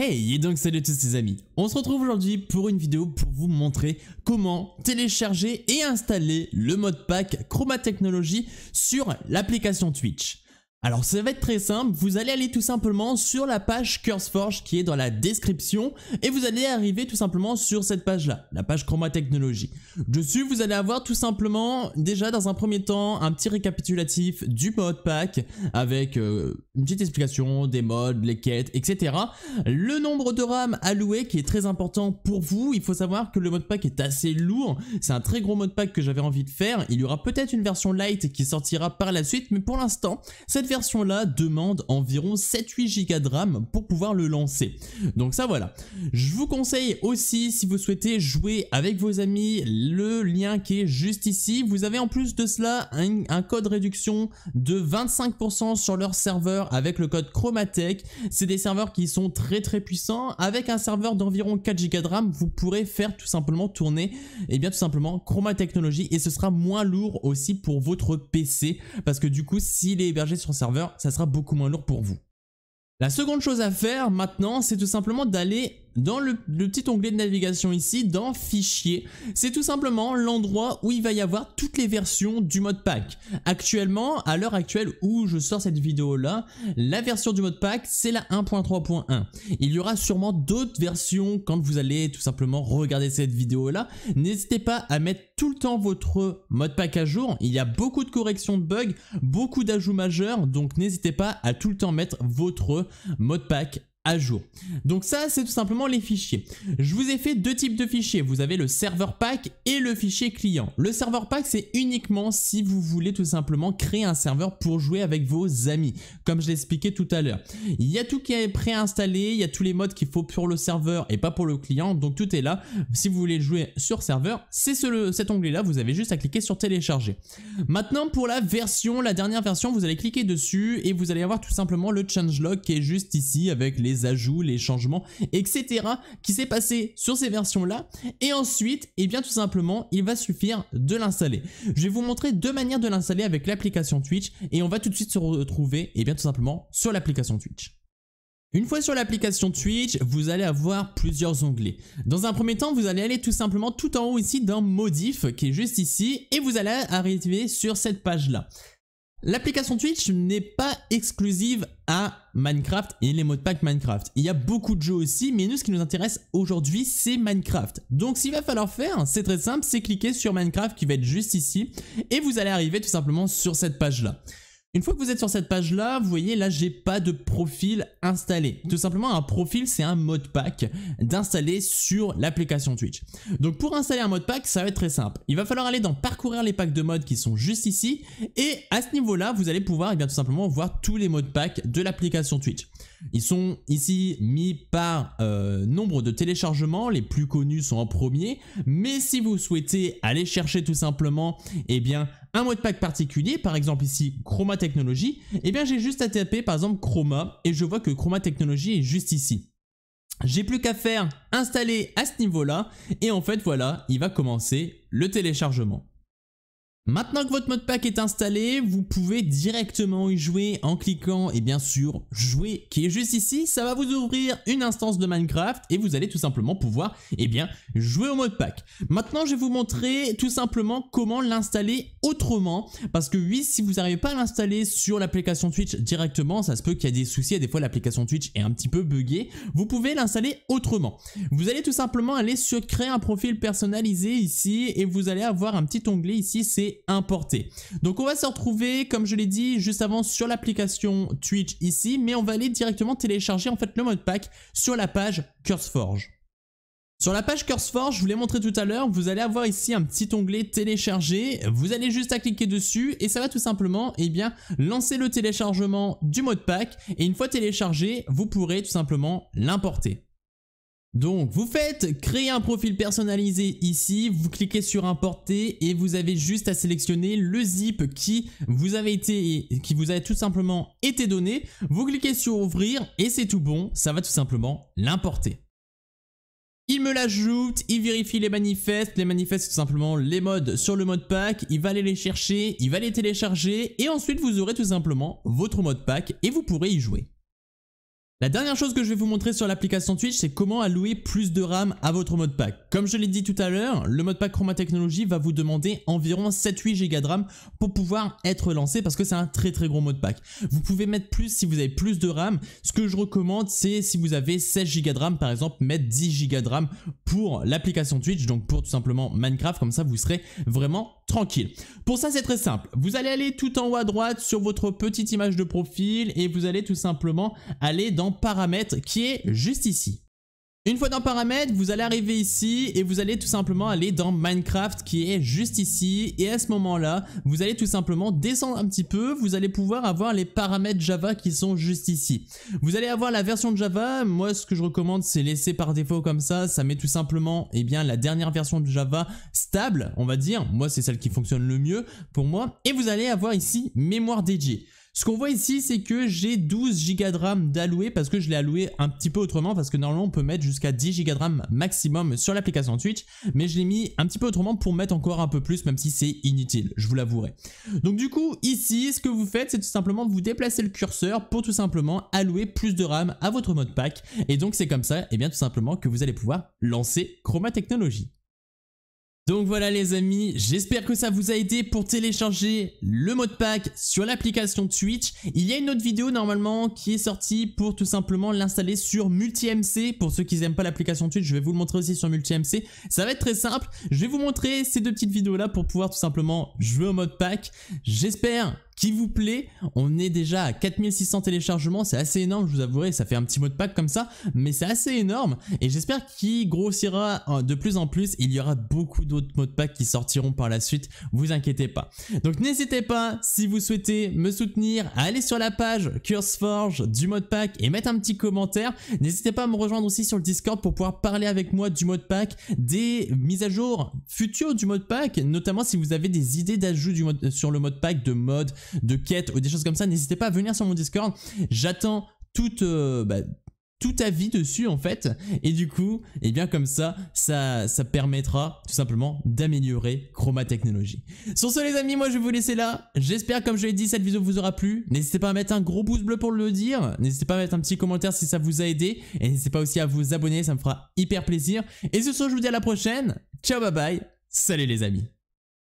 Hey et donc salut à tous les amis, on se retrouve aujourd'hui pour une vidéo pour vous montrer comment télécharger et installer le mode pack Chroma Technology sur l'application Twitch. Alors ça va être très simple, vous allez aller tout simplement sur la page CurseForge qui est dans la description et vous allez arriver tout simplement sur cette page là, la page Chroma Technologie. Dessus vous allez avoir tout simplement déjà dans un premier temps un petit récapitulatif du mode pack avec euh, une petite explication des modes, les quêtes, etc. Le nombre de RAM alloué qui est très important pour vous, il faut savoir que le mode pack est assez lourd, c'est un très gros mode pack que j'avais envie de faire, il y aura peut-être une version light qui sortira par la suite mais pour l'instant cette version là demande environ 7-8 Go de RAM pour pouvoir le lancer. Donc ça voilà. Je vous conseille aussi si vous souhaitez jouer avec vos amis le lien qui est juste ici. Vous avez en plus de cela un, code réduction de 25% sur leur serveur avec le code Chromatech. C'est des serveurs qui sont très très puissants. Avec un serveur d'environ 4 Go de RAM, vous pourrez faire tout simplement tourner et eh bien tout simplement Chroma Technology et ce sera moins lourd aussi pour votre PC parce que du coup s'il est hébergé sur serveur, ça sera beaucoup moins lourd pour vous. La seconde chose à faire maintenant, c'est tout simplement d'aller dans le, petit onglet de navigation ici, dans Fichier, c'est tout simplement l'endroit où il va y avoir toutes les versions du mode pack. Actuellement, à l'heure actuelle où je sors cette vidéo-là, la version du mode pack, c'est la 1.3.1. Il y aura sûrement d'autres versions quand vous allez tout simplement regarder cette vidéo-là. N'hésitez pas à mettre tout le temps votre mode pack à jour. Il y a beaucoup de corrections de bugs, beaucoup d'ajouts majeurs, donc n'hésitez pas à tout le temps mettre votre mode pack jour. Donc ça, c'est tout simplement les fichiers. Je vous ai fait deux types de fichiers. Vous avez le serveur pack et le fichier client. Le serveur pack, c'est uniquement si vous voulez tout simplement créer un serveur pour jouer avec vos amis, comme je l'expliquais tout à l'heure. Il y a tout qui est préinstallé, il y a tous les modes qu'il faut pour le serveur et pas pour le client, donc tout est là. Si vous voulez jouer sur serveur, c'est ce, cet onglet-là, vous avez juste à cliquer sur télécharger. Maintenant, pour la version, la dernière version, vous allez cliquer dessus et vous allez avoir tout simplement le changelog qui est juste ici avec les ajouts, les changements, etc. qui s'est passé sur ces versions-là. Et ensuite, et eh bien tout simplement, il va suffire de l'installer. Je vais vous montrer deux manières de l'installer avec l'application Twitch et on va tout de suite se retrouver, et eh bien tout simplement, sur l'application Twitch. Une fois sur l'application Twitch, vous allez avoir plusieurs onglets. Dans un premier temps, vous allez aller tout simplement tout en haut ici dans Modif qui est juste ici et vous allez arriver sur cette page là. L'application Twitch n'est pas exclusive à Minecraft et les mots de pack Minecraft. Il y a beaucoup de jeux aussi, mais nous, ce qui nous intéresse aujourd'hui, c'est Minecraft. Donc, s'il va falloir faire, c'est très simple, c'est cliquer sur Minecraft qui va être juste ici, et vous allez arriver tout simplement sur cette page-là. Une fois que vous êtes sur cette page là, vous voyez là j'ai pas de profil installé. Mmh. Tout simplement un profil c'est un modpack d'installer sur l'application Twitch. Donc pour installer un modpack ça va être très simple. Il va falloir aller dans parcourir les packs de mods qui sont juste ici et à ce niveau là vous allez pouvoir eh bien, tout simplement voir tous les modpacks de l'application Twitch. Ils sont ici mis par euh, nombre de téléchargements, les plus connus sont en premier, mais si vous souhaitez aller chercher tout simplement eh bien, un pack particulier, par exemple ici Chroma Technology, eh bien j'ai juste à taper par exemple Chroma et je vois que Chroma Technology est juste ici. J'ai plus qu'à faire installer à ce niveau-là et en fait voilà, il va commencer le téléchargement. Maintenant que votre pack est installé, vous pouvez directement y jouer en cliquant et bien sûr jouer qui est juste ici. Ça va vous ouvrir une instance de Minecraft et vous allez tout simplement pouvoir et eh bien jouer au pack. Maintenant je vais vous montrer tout simplement comment l'installer autrement parce que oui si vous n'arrivez pas à l'installer sur l'application Twitch directement ça se peut qu'il y a des soucis des fois l'application Twitch est un petit peu buggée. Vous pouvez l'installer autrement. Vous allez tout simplement aller sur créer un profil personnalisé ici et vous allez avoir un petit onglet ici c'est importer. Donc on va se retrouver, comme je l'ai dit juste avant, sur l'application Twitch ici, mais on va aller directement télécharger en fait le mode pack sur la page CurseForge. Sur la page CurseForge, je vous l'ai montré tout à l'heure, vous allez avoir ici un petit onglet télécharger, vous allez juste à cliquer dessus et ça va tout simplement eh bien, lancer le téléchargement du mode pack et une fois téléchargé, vous pourrez tout simplement l'importer. Donc, vous faites créer un profil personnalisé ici, vous cliquez sur importer et vous avez juste à sélectionner le zip qui vous qui vous a tout simplement été donné. Vous cliquez sur ouvrir et c'est tout bon, ça va tout simplement l'importer. Il me l'ajoute, il vérifie les manifestes, les manifestes tout simplement les modes sur le mode pack, il va aller les chercher, il va les télécharger et ensuite vous aurez tout simplement votre mode pack et vous pourrez y jouer. La dernière chose que je vais vous montrer sur l'application Twitch, c'est comment allouer plus de RAM à votre mode pack. Comme je l'ai dit tout à l'heure, le mode pack Chroma Technology va vous demander environ 7-8 Go de RAM pour pouvoir être lancé parce que c'est un très très gros mode pack. Vous pouvez mettre plus si vous avez plus de RAM. Ce que je recommande, c'est si vous avez 16 Go de RAM par exemple, mettre 10 Go de RAM pour l'application Twitch, donc pour tout simplement Minecraft, comme ça vous serez vraiment tranquille. Pour ça, c'est très simple. Vous allez aller tout en haut à droite sur votre petite image de profil et vous allez tout simplement aller dans paramètres qui est juste ici. Une fois dans paramètres, vous allez arriver ici et vous allez tout simplement aller dans Minecraft qui est juste ici et à ce moment-là, vous allez tout simplement descendre un petit peu, vous allez pouvoir avoir les paramètres Java qui sont juste ici. Vous allez avoir la version de Java, moi ce que je recommande c'est laisser par défaut comme ça, ça met tout simplement eh bien, la dernière version de Java stable, on va dire, moi c'est celle qui fonctionne le mieux pour moi, et vous allez avoir ici mémoire dédiée. Ce qu'on voit ici, c'est que j'ai 12 Go de RAM d'alloué parce que je l'ai alloué un petit peu autrement parce que normalement on peut mettre jusqu'à 10 Go de RAM maximum sur l'application Twitch, mais je l'ai mis un petit peu autrement pour mettre encore un peu plus même si c'est inutile, je vous l'avouerai. Donc du coup, ici, ce que vous faites, c'est tout simplement vous déplacer le curseur pour tout simplement allouer plus de RAM à votre mode pack et donc c'est comme ça, et eh bien tout simplement que vous allez pouvoir lancer Chroma Technology. Donc voilà les amis, j'espère que ça vous a aidé pour télécharger le mode pack sur l'application Twitch. Il y a une autre vidéo normalement qui est sortie pour tout simplement l'installer sur MultiMC. Pour ceux qui n'aiment pas l'application Twitch, je vais vous le montrer aussi sur MultiMC. Ça va être très simple, je vais vous montrer ces deux petites vidéos là pour pouvoir tout simplement jouer au mode pack. J'espère qui vous plaît. On est déjà à 4600 téléchargements, c'est assez énorme, je vous avouerai, ça fait un petit mot pack comme ça, mais c'est assez énorme et j'espère qu'il grossira hein, de plus en plus. Il y aura beaucoup d'autres mots pack qui sortiront par la suite, vous inquiétez pas. Donc n'hésitez pas, si vous souhaitez me soutenir, à aller sur la page CurseForge du mode pack et mettre un petit commentaire. N'hésitez pas à me rejoindre aussi sur le Discord pour pouvoir parler avec moi du mode pack, des mises à jour futures du mode pack, notamment si vous avez des idées d'ajout sur le mode pack de mode de quêtes ou des choses comme ça, n'hésitez pas à venir sur mon Discord. J'attends toute... Euh, bah, tout avis dessus en fait et du coup et eh bien comme ça ça ça permettra tout simplement d'améliorer Chroma Technology sur ce les amis moi je vais vous laisser là j'espère comme je l'ai dit cette vidéo vous aura plu n'hésitez pas à mettre un gros pouce bleu pour le dire n'hésitez pas à mettre un petit commentaire si ça vous a aidé et n'hésitez pas aussi à vous abonner ça me fera hyper plaisir et ce soir je vous dis à la prochaine ciao bye bye salut les amis